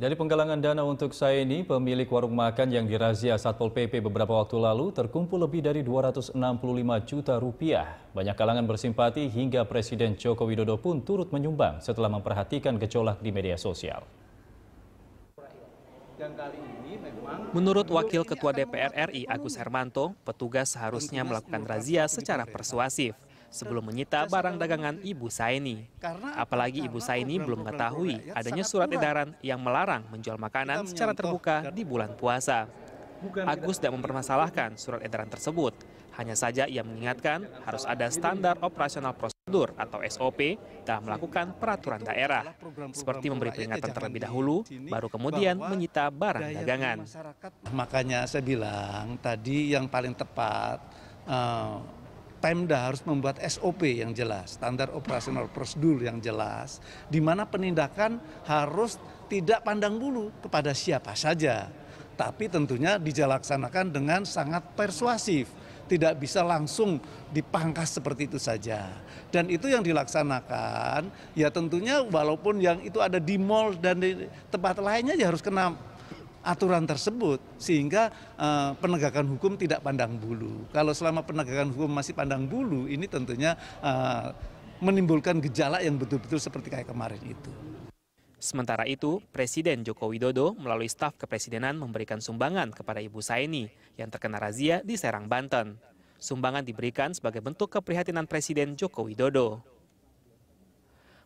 Dari penggalangan dana untuk saya ini, pemilik warung makan yang dirazia Satpol PP beberapa waktu lalu terkumpul lebih dari 265 juta rupiah. Banyak kalangan bersimpati hingga Presiden Joko Widodo pun turut menyumbang setelah memperhatikan gejolak di media sosial. Menurut Wakil Ketua DPR RI Agus Hermanto, petugas seharusnya melakukan razia secara persuasif sebelum menyita barang dagangan Ibu Saini. Apalagi Ibu Saini belum mengetahui adanya surat edaran yang melarang menjual makanan secara terbuka di bulan puasa. Agus tidak mempermasalahkan surat edaran tersebut. Hanya saja ia mengingatkan harus ada standar operasional prosedur atau SOP dalam melakukan peraturan daerah, seperti memberi peringatan terlebih dahulu, baru kemudian menyita barang dagangan. Makanya saya bilang tadi yang paling tepat eh, Pemda harus membuat SOP yang jelas, standar operasional prosedur yang jelas, di mana penindakan harus tidak pandang bulu kepada siapa saja, tapi tentunya dijalaksanakan dengan sangat persuasif, tidak bisa langsung dipangkas seperti itu saja. Dan itu yang dilaksanakan, ya tentunya walaupun yang itu ada di mall dan di tempat lainnya ya harus kena aturan tersebut sehingga uh, penegakan hukum tidak pandang bulu. Kalau selama penegakan hukum masih pandang bulu, ini tentunya uh, menimbulkan gejala yang betul-betul seperti kayak kemarin itu. Sementara itu, Presiden Joko Widodo melalui staf kepresidenan memberikan sumbangan kepada Ibu Saini yang terkena razia di Serang, Banten. Sumbangan diberikan sebagai bentuk keprihatinan Presiden Joko Widodo.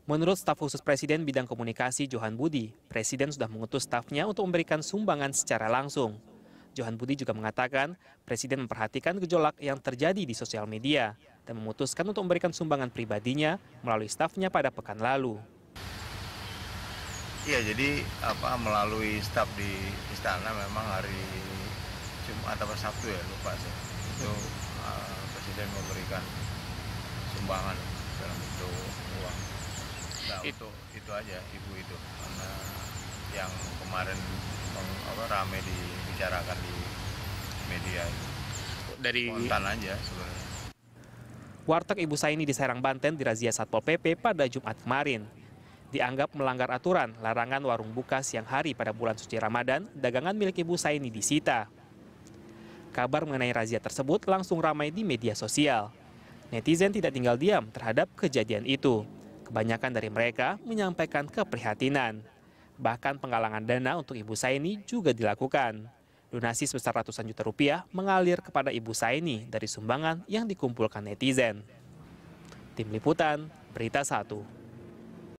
Menurut staf khusus Presiden bidang komunikasi Johan Budi, Presiden sudah mengutus stafnya untuk memberikan sumbangan secara langsung. Johan Budi juga mengatakan Presiden memperhatikan gejolak yang terjadi di sosial media dan memutuskan untuk memberikan sumbangan pribadinya melalui stafnya pada pekan lalu. Iya, jadi apa melalui staf di Istana memang hari Jumat atau Sabtu ya lupa sih itu uh, Presiden memberikan sumbangan dalam bentuk uang nah, itu itu aja ibu itu karena yang kemarin apa, rame dibicarakan di media itu. dari spontan aja sebenarnya Warteg Ibu Saini di Serang, Banten dirazia Satpol PP pada Jumat kemarin. Dianggap melanggar aturan larangan warung buka siang hari pada bulan suci Ramadan, dagangan milik Ibu Saini disita. Kabar mengenai razia tersebut langsung ramai di media sosial. Netizen tidak tinggal diam terhadap kejadian itu. Kebanyakan dari mereka menyampaikan keprihatinan. Bahkan penggalangan dana untuk Ibu Saini juga dilakukan. Donasi sebesar ratusan juta rupiah mengalir kepada Ibu Saini dari sumbangan yang dikumpulkan netizen. Tim Liputan, Berita Satu.